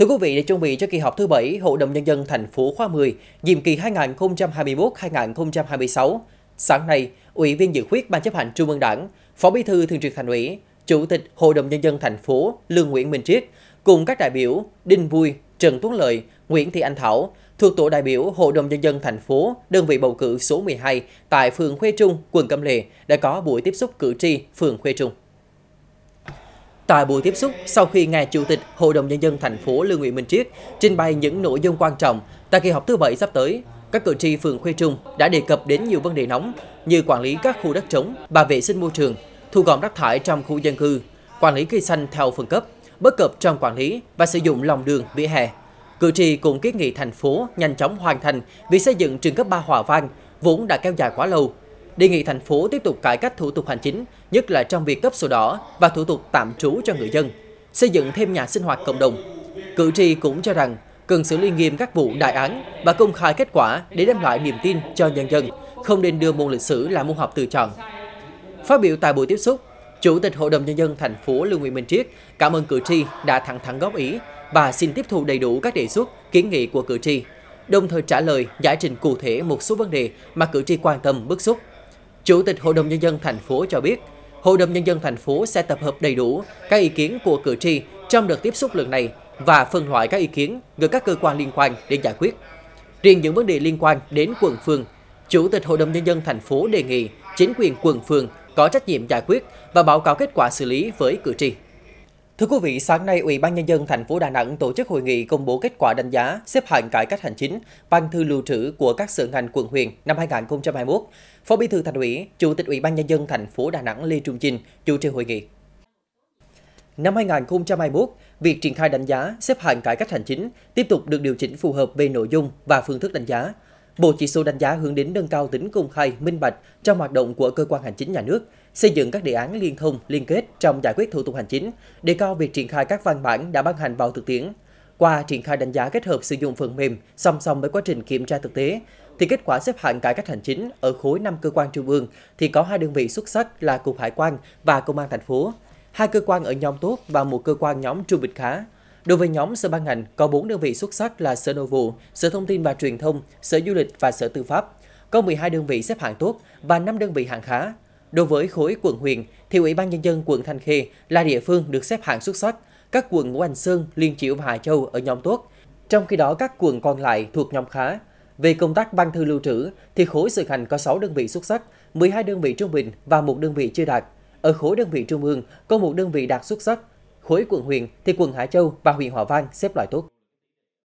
Thưa quý vị, để chuẩn bị cho kỳ họp thứ 7 Hội đồng Nhân dân thành phố khóa 10, nhiệm kỳ 2021-2026, sáng nay, Ủy viên Dự khuyết Ban chấp hành Trung ương Đảng, Phó Bí thư Thường trực Thành ủy, Chủ tịch Hội đồng Nhân dân thành phố Lương Nguyễn Minh Triết cùng các đại biểu Đinh Vui, Trần Tuấn Lợi, Nguyễn Thị Anh Thảo thuộc tổ đại biểu Hội đồng Nhân dân thành phố, đơn vị bầu cử số 12 tại phường Khuê Trung, quận Cẩm Lệ đã có buổi tiếp xúc cử tri phường Khuê Trung. Tại buổi tiếp xúc, sau khi nghe Chủ tịch Hội đồng Nhân dân thành phố Lưu Nguyễn Minh Triết trình bày những nội dung quan trọng tại kỳ họp thứ bảy sắp tới, các cử tri phường Khuê Trung đã đề cập đến nhiều vấn đề nóng như quản lý các khu đất trống, bảo vệ sinh môi trường, thu gom rác thải trong khu dân cư, quản lý cây xanh theo phân cấp, bất cập trong quản lý và sử dụng lòng đường, vỉa hè. Cử tri cũng kiến nghị thành phố nhanh chóng hoàn thành việc xây dựng trường cấp 3 Hòa Vang, vốn đã kéo dài quá lâu đề nghị thành phố tiếp tục cải cách thủ tục hành chính, nhất là trong việc cấp sổ đỏ và thủ tục tạm trú cho người dân, xây dựng thêm nhà sinh hoạt cộng đồng. Cử tri cũng cho rằng cần xử lý nghiêm các vụ đại án và công khai kết quả để đem lại niềm tin cho nhân dân, không nên đưa môn lịch sử là môn học tự chọn. Phát biểu tại buổi tiếp xúc, Chủ tịch Hội đồng Nhân dân thành phố Lưu Nguyễn Minh Triết cảm ơn cử tri đã thẳng thắn góp ý và xin tiếp thu đầy đủ các đề xuất, kiến nghị của cử tri, đồng thời trả lời giải trình cụ thể một số vấn đề mà cử tri quan tâm bức xúc Chủ tịch Hội đồng Nhân dân thành phố cho biết, Hội đồng Nhân dân thành phố sẽ tập hợp đầy đủ các ý kiến của cử tri trong đợt tiếp xúc lần này và phân loại các ý kiến gửi các cơ quan liên quan để giải quyết. Riêng những vấn đề liên quan đến quận phường, Chủ tịch Hội đồng Nhân dân thành phố đề nghị chính quyền quận phường có trách nhiệm giải quyết và báo cáo kết quả xử lý với cử tri. Thưa quý vị, sáng nay Ủy ban nhân dân thành phố Đà Nẵng tổ chức hội nghị công bố kết quả đánh giá xếp hạng cải cách hành chính, văn thư lưu trữ của các sở ngành quận huyện năm 2021. Phó Bí thư Thành ủy, Chủ tịch Ủy ban nhân dân thành phố Đà Nẵng Lê Trung Chinh chủ trì hội nghị. Năm 2021, việc triển khai đánh giá xếp hạng cải cách hành chính tiếp tục được điều chỉnh phù hợp về nội dung và phương thức đánh giá Bộ chỉ số đánh giá hướng đến nâng cao tính công khai, minh bạch trong hoạt động của cơ quan hành chính nhà nước, xây dựng các đề án liên thông, liên kết trong giải quyết thủ tục hành chính, đề cao việc triển khai các văn bản đã ban hành vào thực tiễn. Qua triển khai đánh giá kết hợp sử dụng phần mềm song song với quá trình kiểm tra thực tế, thì kết quả xếp hạng cải cách hành chính ở khối 5 cơ quan trung ương thì có hai đơn vị xuất sắc là Cục Hải quan và Công an thành phố, hai cơ quan ở nhóm tốt và một cơ quan nhóm trung bình khá. Đối với nhóm sở ban ngành, có 4 đơn vị xuất sắc là Sở Nội vụ, Sở Thông tin và Truyền thông, Sở Du lịch và Sở Tư pháp. Có 12 đơn vị xếp hạng tốt và 5 đơn vị hạng khá. Đối với khối quận huyện, thì Ủy ban Nhân dân quận Thanh Khê là địa phương được xếp hạng xuất sắc. Các quận Ngũ anh Sơn, Liên Chiểu và Hà Châu ở nhóm tốt. Trong khi đó, các quận còn lại thuộc nhóm khá. Về công tác ban thư lưu trữ, thì khối sự hành có 6 đơn vị xuất sắc, 12 đơn vị trung bình và một đơn vị chưa đạt. Ở khối đơn vị trung ương có một đơn vị đạt xuất sắc, khối quận huyện thì quận Hải Châu và huyện Hòa Vang xếp loại tốt.